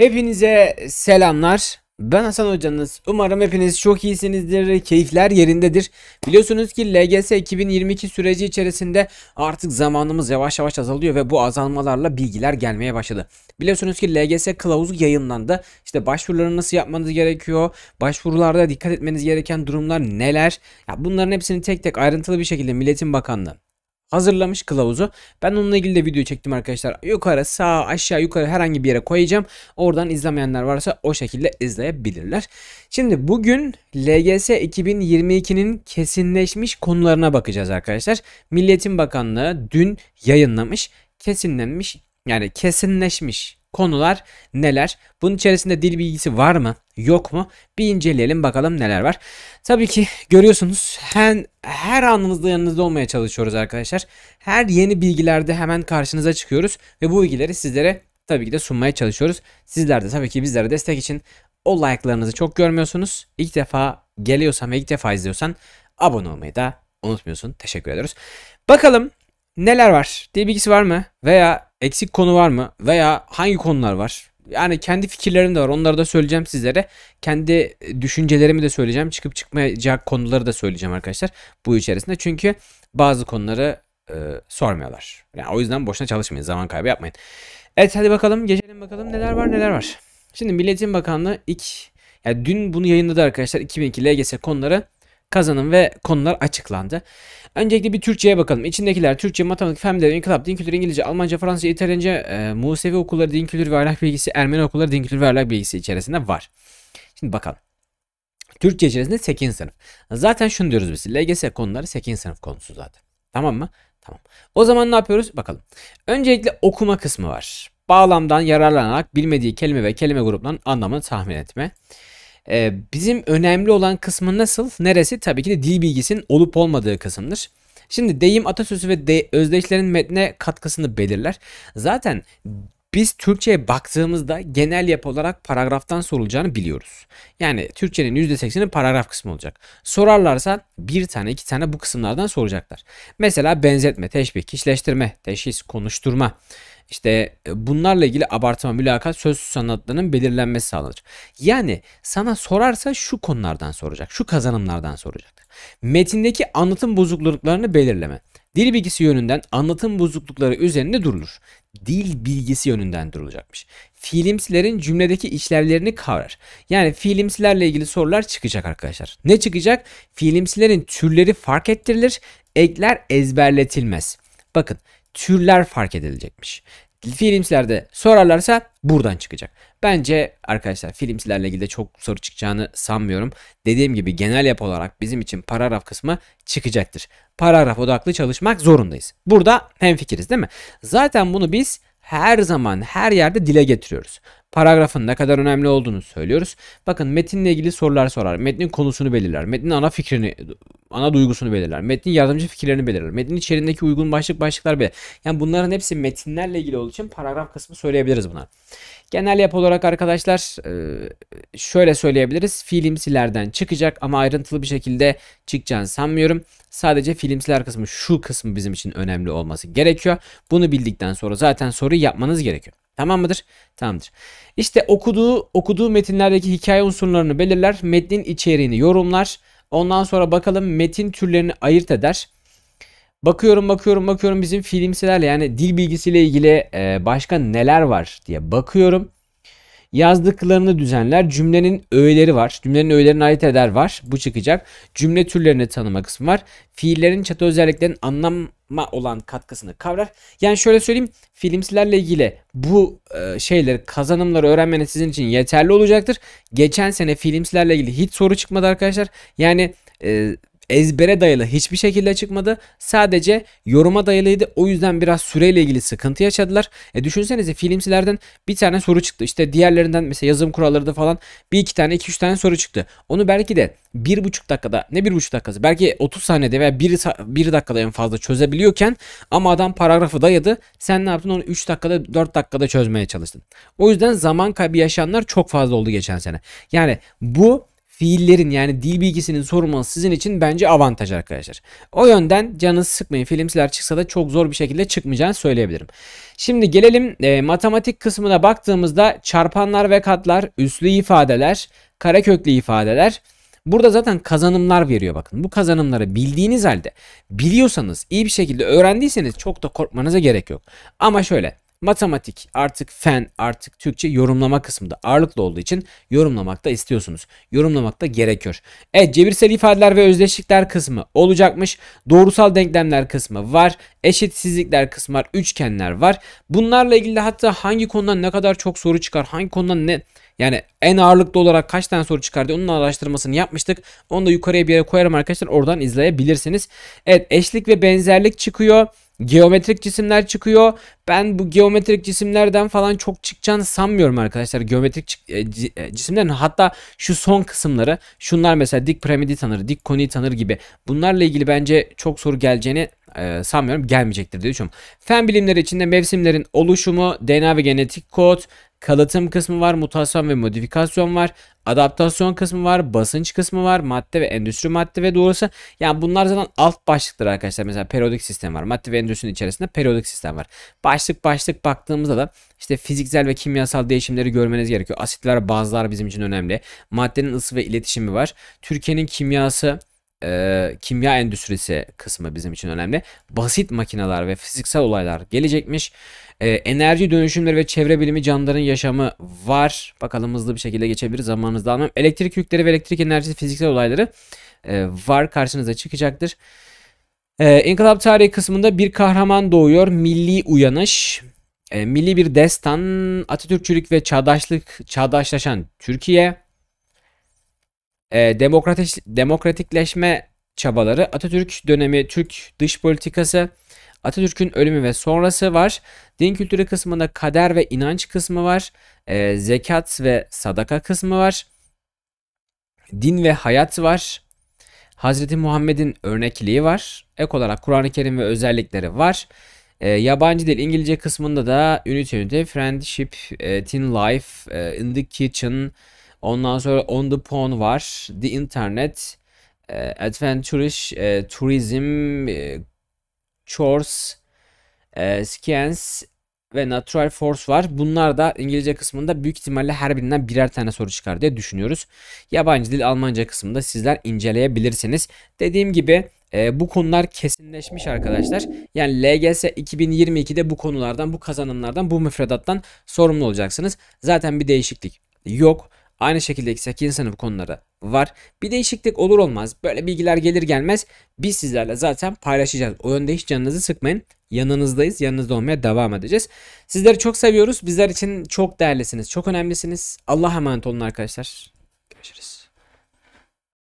Hepinize selamlar. Ben Hasan hocanız. Umarım hepiniz çok iyisinizdir, keyifler yerindedir. Biliyorsunuz ki LGS 2022 süreci içerisinde artık zamanımız yavaş yavaş azalıyor ve bu azalmalarla bilgiler gelmeye başladı. Biliyorsunuz ki LGS kılavuzu yayınlandı. İşte başvuruları nasıl yapmanız gerekiyor, başvurularda dikkat etmeniz gereken durumlar neler? Ya bunların hepsini tek tek ayrıntılı bir şekilde Milletin Bakanlığı hazırlamış kılavuzu. Ben onunla ilgili de video çektim arkadaşlar. Yukarı sağ aşağı yukarı herhangi bir yere koyacağım. Oradan izlemeyenler varsa o şekilde izleyebilirler. Şimdi bugün LGS 2022'nin kesinleşmiş konularına bakacağız arkadaşlar. Milliyetin Bakanlığı dün yayınlamış kesinlenmiş yani kesinleşmiş konular neler? Bunun içerisinde dil bilgisi var mı? Yok mu? Bir inceleyelim bakalım neler var. Tabii ki görüyorsunuz her, her anınızda yanınızda olmaya çalışıyoruz arkadaşlar. Her yeni bilgilerde hemen karşınıza çıkıyoruz ve bu bilgileri sizlere tabii ki de sunmaya çalışıyoruz. Sizler de tabii ki bizlere destek için o like'larınızı çok görmüyorsunuz. İlk defa geliyorsan ve ilk defa izliyorsan abone olmayı da unutmuyorsun. Teşekkür ediyoruz. Bakalım neler var diye bilgisi var mı? Veya eksik konu var mı? Veya hangi konular var? Yani kendi fikirlerim de var. Onları da söyleyeceğim sizlere. Kendi düşüncelerimi de söyleyeceğim. Çıkıp çıkmayacak konuları da söyleyeceğim arkadaşlar bu içerisinde. Çünkü bazı konuları e, sormuyorlar. Yani o yüzden boşuna çalışmayın. Zaman kaybı yapmayın. Evet hadi bakalım geçelim bakalım neler var neler var. Şimdi Milliyetin Bakanlığı ilk yani dün bunu yayınladı arkadaşlar 2002 LGS konuları kazanım ve konular açıklandı. Öncelikle bir Türkçe'ye bakalım. İçindekiler Türkçe, matematik, fen bilimleri, inkılap, din kültürü, İngilizce, Almanca, Fransızca, İtalyanca, e, Musevi okulları, din kültürü ve ahlak bilgisi, Ermeni okulları, din kültürü ve ahlak bilgisi içerisinde var. Şimdi bakalım. Türkçe içerisinde 8. sınıf. Zaten şunu diyoruz biz. LGS konuları 8. sınıf konusu zaten. Tamam mı? Tamam. O zaman ne yapıyoruz? Bakalım. Öncelikle okuma kısmı var. Bağlamdan yararlanarak bilmediği kelime ve kelime gruplarının anlamını tahmin etme. Ee, bizim önemli olan kısmı nasıl? Neresi? Tabii ki de dil bilgisinin olup olmadığı kısımdır. Şimdi deyim, atasözü ve de, özdeşlerin metne katkısını belirler. Zaten biz Türkçe'ye baktığımızda genel yapı olarak paragraftan sorulacağını biliyoruz. Yani Türkçenin %80'i paragraf kısmı olacak. Sorarlarsa bir tane iki tane bu kısımlardan soracaklar. Mesela benzetme, teşbih, kişileştirme, teşhis, konuşturma, işte e, bunlarla ilgili abartma, mülakat, söz sanatlarının belirlenmesi sağlanır. Yani sana sorarsa şu konulardan soracak, şu kazanımlardan soracak. Metindeki anlatım bozukluklarını belirleme. Dil bilgisi yönünden anlatım bozuklukları üzerinde durulur. Dil bilgisi yönünden durulacakmış. Filimsilerin cümledeki işlevlerini kavrar. Yani filimsilerle ilgili sorular çıkacak arkadaşlar. Ne çıkacak? Filimsilerin türleri fark ettirilir, ekler ezberletilmez. Bakın türler fark edilecekmiş. Filmsilerde sorarlarsa buradan çıkacak. Bence arkadaşlar filmsilerle ilgili de çok soru çıkacağını sanmıyorum. Dediğim gibi genel yapı olarak bizim için paragraf kısmı çıkacaktır. Paragraf odaklı çalışmak zorundayız. Burada hemfikiriz değil mi? Zaten bunu biz her zaman her yerde dile getiriyoruz. Paragrafın ne kadar önemli olduğunu söylüyoruz. Bakın metinle ilgili sorular sorar. Metnin konusunu belirler. Metnin ana fikrini, ana duygusunu belirler. Metnin yardımcı fikirlerini belirler. Metnin içerisindeki uygun başlık başlıklar belirler. Yani bunların hepsi metinlerle ilgili olduğu için paragraf kısmı söyleyebiliriz buna. Genel yapı olarak arkadaşlar e, şöyle söyleyebiliriz. Filmsilerden çıkacak ama ayrıntılı bir şekilde çıkacağını sanmıyorum. Sadece filmsiler kısmı şu kısmı bizim için önemli olması gerekiyor. Bunu bildikten sonra zaten soruyu yapmanız gerekiyor. Tamam mıdır? Tamamdır. İşte okuduğu okuduğu metinlerdeki hikaye unsurlarını belirler, metnin içeriğini yorumlar. Ondan sonra bakalım metin türlerini ayırt eder. Bakıyorum bakıyorum bakıyorum bizim filmselerle yani dil bilgisiyle ilgili e, başka neler var diye bakıyorum. Yazdıklarını düzenler. Cümlenin öğeleri var. Cümlenin öğelerini ayırt eder var. Bu çıkacak. Cümle türlerini tanıma kısmı var. Fiillerin çatı özelliklerinin anlama olan katkısını kavrar. Yani şöyle söyleyeyim. Filmsilerle ilgili bu e, şeyleri kazanımları öğrenmeniz sizin için yeterli olacaktır. Geçen sene filmsilerle ilgili hiç soru çıkmadı arkadaşlar. Yani e, ezbere dayalı hiçbir şekilde çıkmadı. Sadece yoruma dayalıydı. O yüzden biraz süreyle ilgili sıkıntı yaşadılar. E düşünsenize filmsilerden bir tane soru çıktı. İşte diğerlerinden mesela yazım kuralları da falan bir iki tane iki üç tane soru çıktı. Onu belki de bir buçuk dakikada ne bir buçuk dakikası belki 30 saniyede veya bir, bir dakikada en fazla çözebiliyorken ama adam paragrafı dayadı. Sen ne yaptın onu 3 dakikada 4 dakikada çözmeye çalıştın. O yüzden zaman kaybı yaşayanlar çok fazla oldu geçen sene. Yani bu fiillerin yani dil bilgisinin sorulması sizin için bence avantaj arkadaşlar. O yönden canınızı sıkmayın. Filmsiler çıksa da çok zor bir şekilde çıkmayacağını söyleyebilirim. Şimdi gelelim e, matematik kısmına baktığımızda çarpanlar ve katlar, üslü ifadeler, kareköklü ifadeler Burada zaten kazanımlar veriyor bakın. Bu kazanımları bildiğiniz halde biliyorsanız iyi bir şekilde öğrendiyseniz çok da korkmanıza gerek yok. Ama şöyle Matematik artık fen artık Türkçe yorumlama kısmında ağırlıklı olduğu için yorumlamak da istiyorsunuz. Yorumlamak da gerekiyor. Evet cebirsel ifadeler ve özdeşlikler kısmı olacakmış. Doğrusal denklemler kısmı var. Eşitsizlikler kısmı var. Üçgenler var. Bunlarla ilgili hatta hangi konudan ne kadar çok soru çıkar, hangi konudan ne yani en ağırlıklı olarak kaç tane soru çıkardı onun araştırmasını yapmıştık. Onu da yukarıya bir yere koyarım arkadaşlar. Oradan izleyebilirsiniz. Evet eşlik ve benzerlik çıkıyor geometrik cisimler çıkıyor. Ben bu geometrik cisimlerden falan çok çıkacağını sanmıyorum arkadaşlar. Geometrik e, e, cisimlerin hatta şu son kısımları şunlar mesela dik piramidi tanır, dik koniyi tanır gibi. Bunlarla ilgili bence çok soru geleceğini e, sanmıyorum gelmeyecektir diye düşünüyorum. Fen bilimleri içinde mevsimlerin oluşumu, DNA ve genetik kod, kalıtım kısmı var, mutasyon ve modifikasyon var, adaptasyon kısmı var, basınç kısmı var, madde ve endüstri madde ve doğrusu. Yani bunlar zaten alt başlıktır arkadaşlar. Mesela periyodik sistem var. Madde ve endüstrinin içerisinde periyodik sistem var. Başlık başlık baktığımızda da işte fiziksel ve kimyasal değişimleri görmeniz gerekiyor. Asitler, bazlar bizim için önemli. Maddenin ısı ve iletişimi var. Türkiye'nin kimyası e, kimya endüstrisi kısmı bizim için önemli. Basit makineler ve fiziksel olaylar gelecekmiş. E, enerji dönüşümleri ve çevre bilimi canlıların yaşamı var. Bakalım hızlı bir şekilde geçebiliriz. Zamanınızı almam. Elektrik yükleri ve elektrik enerjisi fiziksel olayları e, var. Karşınıza çıkacaktır. E, İnkılap tarihi kısmında bir kahraman doğuyor. Milli uyanış. E, milli bir destan, Atatürkçülük ve çağdaşlık, çağdaşlaşan Türkiye e, demokratiş, demokratikleşme çabaları, Atatürk dönemi Türk dış politikası, Atatürk'ün ölümü ve sonrası var. Din kültürü kısmında kader ve inanç kısmı var. E, zekat ve sadaka kısmı var. Din ve hayat var. Hazreti Muhammed'in örnekliği var. Ek olarak Kur'an-ı Kerim ve özellikleri var. E, yabancı dil İngilizce kısmında da Unity Unity, Friendship, e, Teen Life, e, In the Kitchen, Ondan sonra On the Pond var. The Internet, e, Adventurish, e, Tourism, e, Chores, e, Science ve Natural Force var. Bunlar da İngilizce kısmında büyük ihtimalle her birinden birer tane soru çıkar diye düşünüyoruz. Yabancı dil Almanca kısmında sizler inceleyebilirsiniz. Dediğim gibi e, bu konular kesinleşmiş arkadaşlar. Yani LGS 2022'de bu konulardan, bu kazanımlardan, bu müfredattan sorumlu olacaksınız. Zaten bir değişiklik yok. Aynı şekilde 8. sınıf konuları var. Bir değişiklik olur olmaz böyle bilgiler gelir gelmez biz sizlerle zaten paylaşacağız. O yönde hiç canınızı sıkmayın. Yanınızdayız. Yanınızda olmaya devam edeceğiz. Sizleri çok seviyoruz. Bizler için çok değerlisiniz. Çok önemlisiniz. Allah'a emanet olun arkadaşlar. Görüşürüz.